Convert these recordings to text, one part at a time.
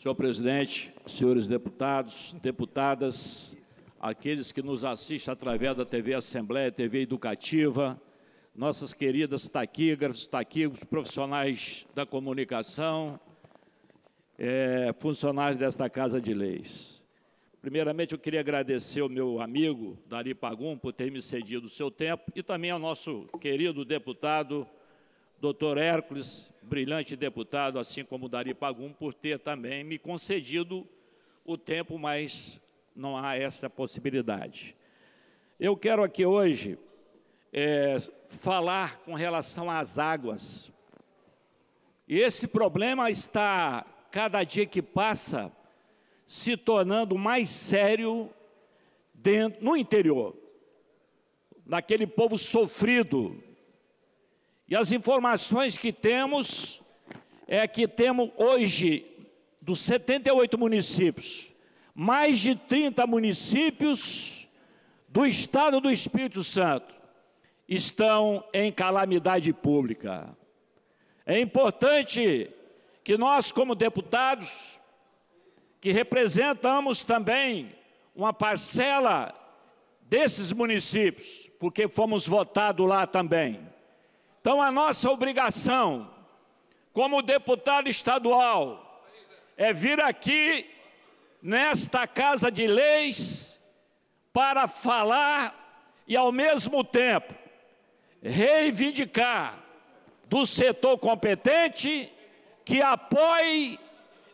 Senhor presidente, senhores deputados, deputadas, aqueles que nos assistem através da TV Assembleia, TV Educativa, nossas queridas taquígrafos, taquígrafos, profissionais da comunicação, é, funcionários desta Casa de Leis. Primeiramente, eu queria agradecer ao meu amigo Dari Pagum por ter me cedido o seu tempo e também ao nosso querido deputado doutor Hércules, brilhante deputado, assim como Dari Pagum, por ter também me concedido o tempo, mas não há essa possibilidade. Eu quero aqui hoje é, falar com relação às águas. E esse problema está, cada dia que passa, se tornando mais sério dentro, no interior, naquele povo sofrido, e as informações que temos é que temos hoje, dos 78 municípios, mais de 30 municípios do estado do Espírito Santo estão em calamidade pública. É importante que nós, como deputados, que representamos também uma parcela desses municípios, porque fomos votados lá também, então, a nossa obrigação, como deputado estadual, é vir aqui, nesta Casa de Leis, para falar e, ao mesmo tempo, reivindicar do setor competente que apoie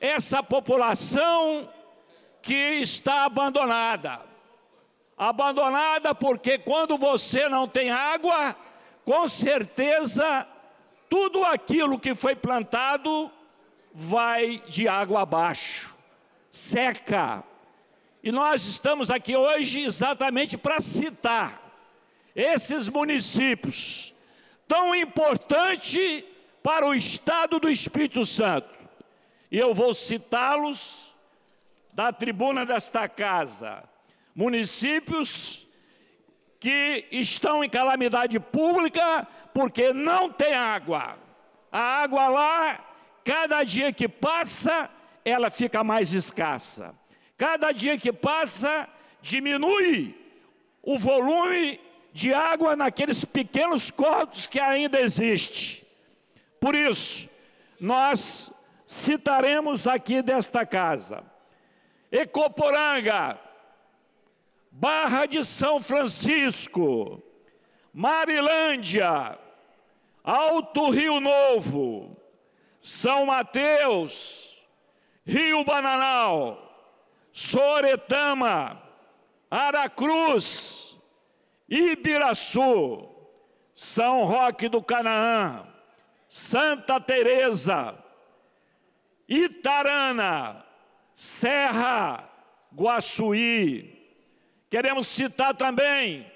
essa população que está abandonada. Abandonada porque quando você não tem água, com certeza tudo aquilo que foi plantado vai de água abaixo, seca. E nós estamos aqui hoje exatamente para citar esses municípios tão importante para o estado do Espírito Santo. E eu vou citá-los da tribuna desta casa. Municípios que estão em calamidade pública porque não tem água. A água lá, cada dia que passa, ela fica mais escassa. Cada dia que passa, diminui o volume de água naqueles pequenos corpos que ainda existe. Por isso, nós citaremos aqui desta casa. Ecoporanga, Barra de São Francisco, Marilândia, Alto Rio Novo, São Mateus, Rio Bananal, Soretama, Aracruz, Ibiraçu, São Roque do Canaã, Santa Teresa, Itarana, Serra, Guaçuí, Queremos citar também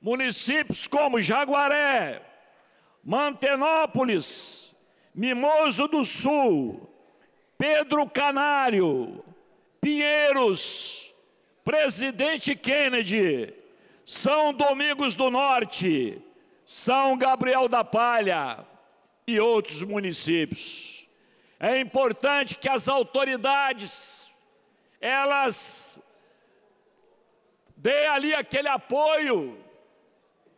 municípios como Jaguaré, Mantenópolis, Mimoso do Sul, Pedro Canário, Pinheiros, Presidente Kennedy, São Domingos do Norte, São Gabriel da Palha e outros municípios. É importante que as autoridades elas dê ali aquele apoio,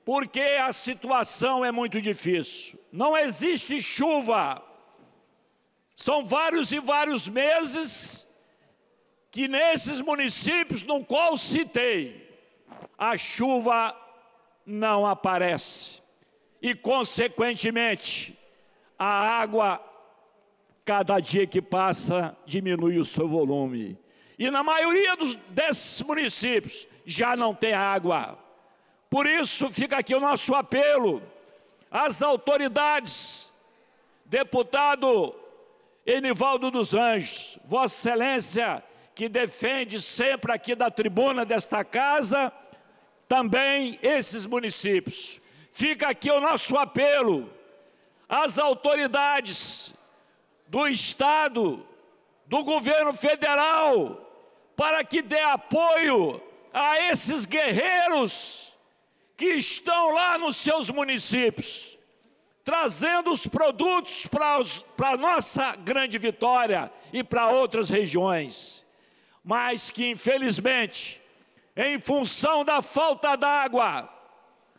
porque a situação é muito difícil. Não existe chuva. São vários e vários meses que nesses municípios no qual citei, a chuva não aparece. E, consequentemente, a água, cada dia que passa, diminui o seu volume. E na maioria dos, desses municípios já não tem água. Por isso fica aqui o nosso apelo às autoridades, deputado Enivaldo dos Anjos, Vossa Excelência, que defende sempre aqui da tribuna desta casa, também esses municípios. Fica aqui o nosso apelo às autoridades do Estado, do governo federal, para que dê apoio a esses guerreiros que estão lá nos seus municípios, trazendo os produtos para a nossa grande vitória e para outras regiões. Mas que, infelizmente, em função da falta d'água,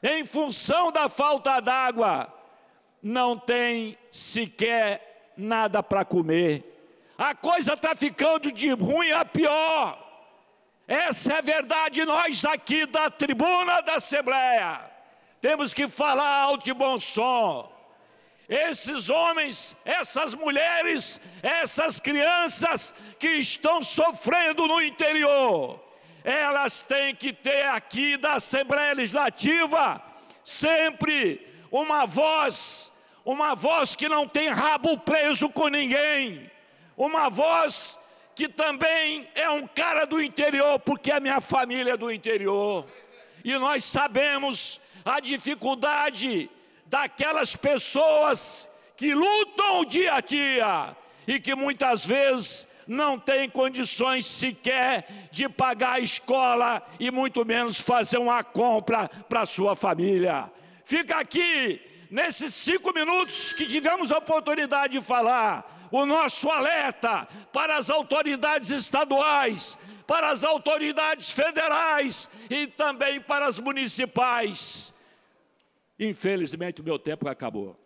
em função da falta d'água, não tem sequer nada para comer a coisa está ficando de ruim a pior. Essa é a verdade, nós aqui da tribuna da Assembleia temos que falar alto e bom som. Esses homens, essas mulheres, essas crianças que estão sofrendo no interior, elas têm que ter aqui da Assembleia Legislativa sempre uma voz, uma voz que não tem rabo preso com ninguém uma voz que também é um cara do interior, porque a é minha família é do interior. E nós sabemos a dificuldade daquelas pessoas que lutam dia a dia e que muitas vezes não têm condições sequer de pagar a escola e muito menos fazer uma compra para sua família. Fica aqui nesses cinco minutos que tivemos a oportunidade de falar o nosso alerta para as autoridades estaduais, para as autoridades federais e também para as municipais. Infelizmente, o meu tempo acabou.